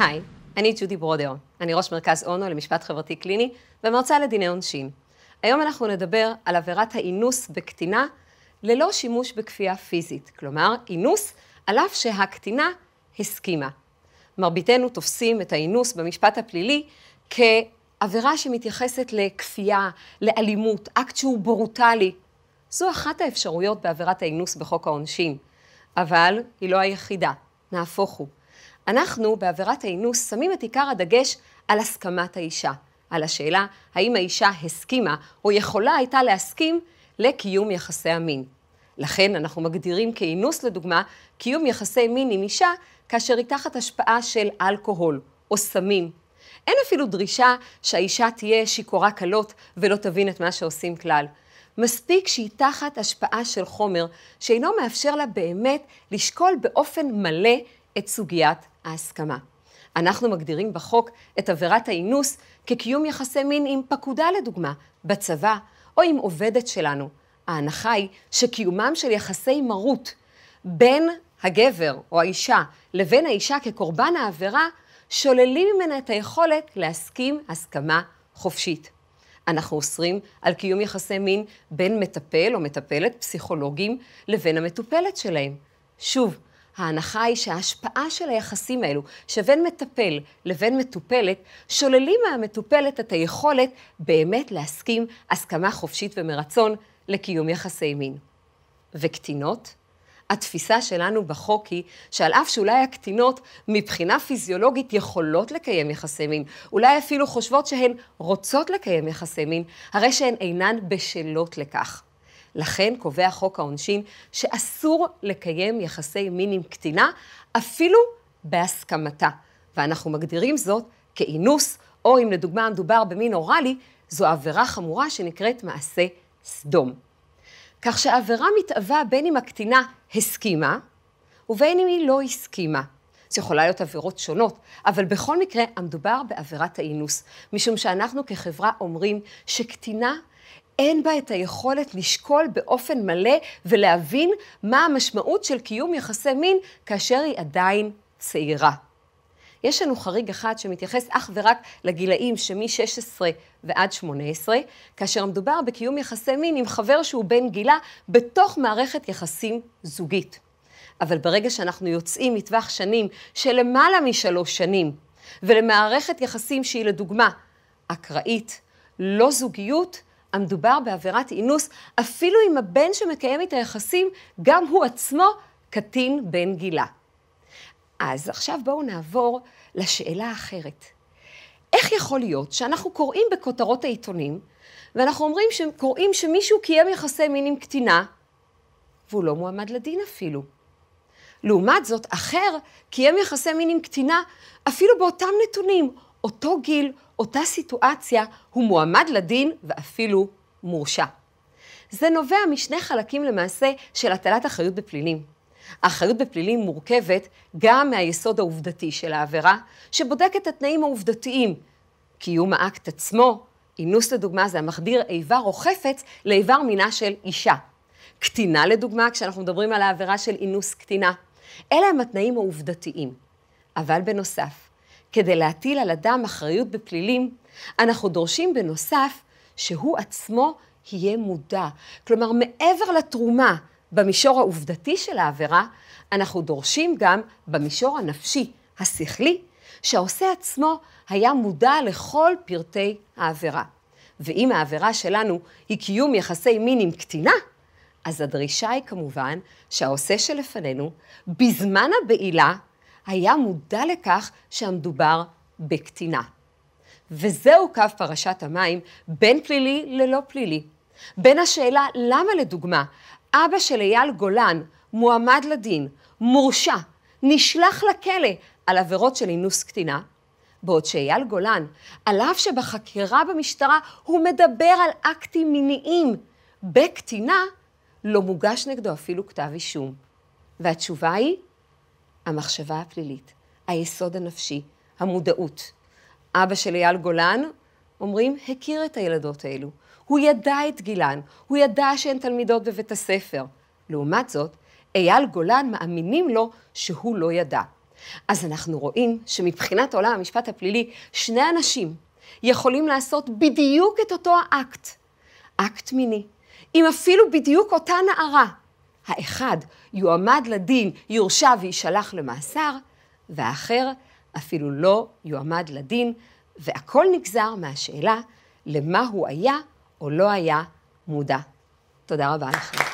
היי, אני ג'ודי ברודר. אני ראש מרכז אונו למשפט חברתי קליני ומרצה לדיני עונשין. היום אנחנו נדבר על עבירת האינוס בקטינה ללא שימוש בכפייה פיזית, כלומר אינוס על אף שהקטינה הסכימה. מרביתנו תופסים את האינוס במשפט הפלילי כ... עבירה שמתייחסת לכפייה, לאלימות, אקט שהוא ברוטלי. זו אחת האפשרויות בעבירת האינוס בחוק העונשין, אבל היא לא היחידה, נהפוך הוא. אנחנו בעבירת האינוס שמים את עיקר הדגש על הסכמת האישה, על השאלה האם האישה הסכימה או יכולה הייתה להסכים לקיום יחסי המין. לכן אנחנו מגדירים כאינוס לדוגמה קיום יחסי מין עם אישה כאשר היא תחת השפעה של אלכוהול או סמים אין אפילו דרישה שהאישה תהיה שיכורה כלות ולא תבין את מה שעושים כלל. מספיק שהיא תחת השפעה של חומר שאינו מאפשר לה באמת לשקול באופן מלא את סוגיית ההסכמה. אנחנו מגדירים בחוק את עבירת האינוס כקיום יחסי מין עם פקודה לדוגמה, בצבא או עם עובדת שלנו. ההנחה היא שקיומם של יחסי מרות בין הגבר או האישה לבין האישה כקורבן העבירה שוללים ממנה את היכולת להסכים הסכמה חופשית. אנחנו אוסרים על קיום יחסי מין בין מטפל או מטפלת פסיכולוגים לבין המטופלת שלהם. שוב, ההנחה היא שההשפעה של היחסים האלו, שבין מטפל לבין מטופלת, שוללים מהמטופלת את היכולת באמת להסכים הסכמה חופשית ומרצון לקיום יחסי מין. וקטינות? התפיסה שלנו בחוק היא שעל אף שאולי הקטינות מבחינה פיזיולוגית יכולות לקיים יחסי מין, אולי אפילו חושבות שהן רוצות לקיים יחסי מין, הרי שהן אינן בשלות לכך. לכן קובע חוק העונשין שאסור לקיים יחסי מין עם קטינה, אפילו בהסכמתה. ואנחנו מגדירים זאת כאינוס, או אם לדוגמה מדובר במין אוראלי, זו עבירה חמורה שנקראת מעשה סדום. כך שהעבירה מתהווה בין אם הקטינה הסכימה, ובין אם היא לא הסכימה. זה יכולה להיות עבירות שונות, אבל בכל מקרה המדובר בעבירת האינוס, משום שאנחנו כחברה אומרים שקטינה אין בה את היכולת לשקול באופן מלא ולהבין מה המשמעות של קיום יחסי מין כאשר היא עדיין צעירה. יש לנו חריג אחד שמתייחס אך ורק לגילאים שמ-16 ועד 18, כאשר מדובר בקיום יחסי מין עם חבר שהוא בן גילה בתוך מערכת יחסים זוגית. אבל ברגע שאנחנו יוצאים מטווח שנים של למעלה משלוש שנים, ולמערכת יחסים שהיא לדוגמה אקראית, לא זוגיות, המדובר בעבירת אינוס, אפילו אם הבן שמקיים את היחסים, גם הוא עצמו קטין בן גילה. אז עכשיו בואו נעבור לשאלה האחרת. איך יכול להיות שאנחנו קוראים בכותרות העיתונים, ואנחנו אומרים שקוראים שמישהו קיים יחסי מין עם קטינה, והוא לא מועמד לדין אפילו. לעומת זאת, אחר קיים יחסי מין עם קטינה, אפילו באותם נתונים, אותו גיל, אותה סיטואציה, הוא מועמד לדין ואפילו מורשע. זה נובע משני חלקים למעשה של הטלת אחריות בפלילים. האחריות בפלילים מורכבת גם מהיסוד העובדתי של העבירה, שבודק את התנאים העובדתיים. קיום האקט עצמו, אינוס לדוגמה, זה המחדיר איבר או חפץ לאיבר מינה של אישה. קטינה לדוגמה, כשאנחנו מדברים על העבירה של אינוס קטינה. אלה הם התנאים העובדתיים. אבל בנוסף, כדי להטיל על אדם אחריות בפלילים, אנחנו דורשים בנוסף שהוא עצמו יהיה מודע. כלומר, מעבר לתרומה במישור העובדתי של העבירה, אנחנו דורשים גם במישור הנפשי, השכלי, שהעושה עצמו היה מודע לכל פרטי העבירה. ואם העבירה שלנו היא קיום יחסי מין עם קטינה, אז הדרישה היא כמובן שהעושה שלפנינו, בזמן הבעילה, היה מודע לכך שהמדובר בקטינה. וזהו קו פרשת המים בין פלילי ללא פלילי. בין השאלה למה לדוגמה אבא של אייל גולן, מועמד לדין, מורשע, נשלח לכלא על עבירות של אינוס קטינה, בעוד שאייל גולן, על אף שבחקירה במשטרה הוא מדבר על אקטים מיניים בקטינה, לא מוגש נגדו אפילו כתב אישום. והתשובה היא, המחשבה הפלילית, היסוד הנפשי, המודעות. אבא של אייל גולן אומרים, הכיר את הילדות האלו. הוא ידע את גילן, הוא ידע שהן תלמידות בבית הספר. לעומת זאת, אייל גולן מאמינים לו שהוא לא ידע. אז אנחנו רואים שמבחינת עולם המשפט הפלילי, שני אנשים יכולים לעשות בדיוק את אותו האקט, אקט מיני, עם אפילו בדיוק אותה נערה. האחד יועמד לדין, יורשע ויישלח למאסר, והאחר אפילו לא יועמד לדין, והכל נגזר מהשאלה למה הוא היה או לא היה מודע. תודה רבה לכם.